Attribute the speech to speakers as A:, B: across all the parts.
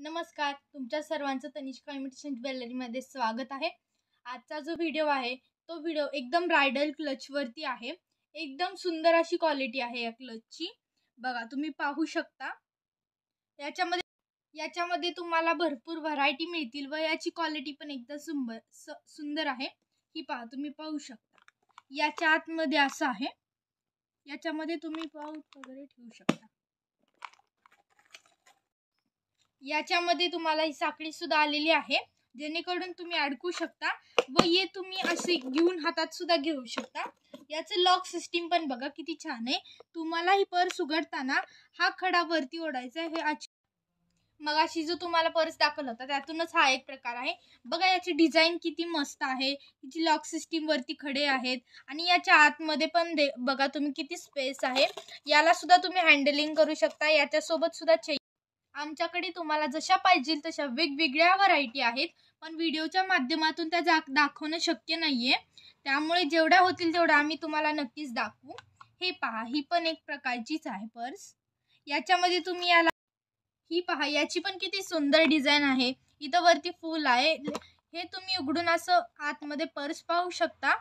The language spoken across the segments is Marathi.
A: नमस्कार तुमच्या सर्वांचं तनिष्का इमिटेशन ज्वेलरीमध्ये स्वागत आहे आजचा जो व्हिडिओ आहे तो व्हिडिओ एकदम ब्रायडल क्लचवरती आहे एकदम सुंदर अशी क्वालिटी आहे या क्लचची बघा तुम्ही पाहू शकता याच्यामध्ये याच्यामध्ये तुम्हाला भरपूर व्हरायटी मिळतील व याची क्वालिटी पण एकदम सुंदर सुंदर आहे ही पहा तुम्ही पाहू शकता याच्या आतमध्ये असं आहे याच्यामध्ये तुम्ही पाहू वगैरे ठेवू शकता याच्यामध्ये तुम्हाला ही साखळी सुद्धा आलेली आहे जेणेकरून तुम्ही अडकू शकता व हे तुम्ही असे घेऊन हातात सुद्धा घेऊ शकता याचं लॉक सिस्टीम पण बघा किती छान आहे तुम्हाला ही पर्स उघडताना हा खडा वरती ओढायचा हे मगाशी जो तुम्हाला पर्स दाखवला होता त्यातूनच हा एक प्रकार आहे बघा याची डिझाईन किती मस्त आहे याची लॉक सिस्टीम वरती खडे आहेत आणि याच्या आतमध्ये पण दे बघा तुम्ही किती स्पेस आहे याला सुद्धा तुम्ही हँडलिंग करू शकता याच्यासोबत सुद्धा चे आमच्याकडे तुम्हाला जशा पाहिजे तशा वेगवेगळ्या व्हरायटी आहेत पण व्हिडिओच्या माध्यमातून त्या जा दाखवणं शक्य नाही त्यामुळे जेवढ्या होतील तेवढ्या आम्ही तुम्हाला नक्कीच दाखवू हे पहा ही पण एक प्रकारचीच आहे पर्स याच्यामध्ये तुम्ही याला ही पहा याची पण किती सुंदर डिझाईन आहे इथं वरती फूल आहे हे तुम्ही उघडून असं आतमध्ये पर्स पाहू शकता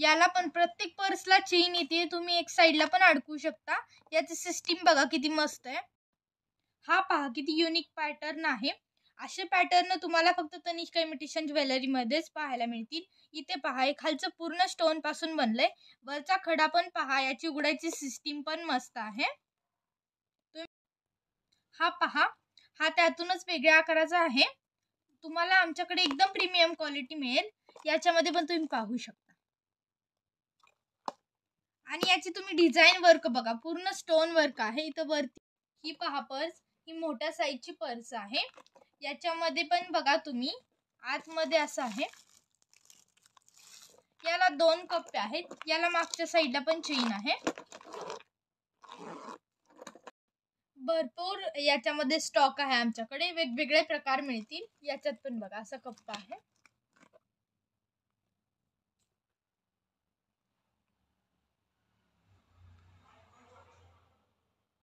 A: याला पण प्रत्येक पर्सला चेन येते तुम्ही एक साईडला पण अडकू शकता याची सिस्टीम बघा किती मस्त आहे हा पहा किती युनिक पॅटर्न आहे असे पॅटर्न तुम्हाला फक्त तनिष्क इमिटेशन मध्येच पाहायला मिळतील इथे पहा हे खालचं पूर्ण स्टोन पासून बनलंय वरचा खडा पण पहा याची उघडायची सिस्टीम पण मस्त आहे हा पहा हा त्यातूनच वेगळ्या आकाराचा आहे तुम्हाला आमच्याकडे एकदम प्रीमियम क्वालिटी मिळेल याच्यामध्ये पण तुम्ही पाहू शकता आणि याची तुम्ही डिझाईन वर्क बघा पूर्ण स्टोन वर्क आहे इथं वरती ही पहा पर्स ही मोठ्या ची पर्स आहे याच्यामध्ये पण बघा तुम्ही आतमध्ये असं आहे याला दोन कप्पे आहेत याला मागच्या साईडला पण चेन आहे भरपूर याच्यामध्ये स्टॉक आहे आमच्याकडे वेगवेगळे प्रकार मिळतील याच्यात पण बघा असा कप्पा आहे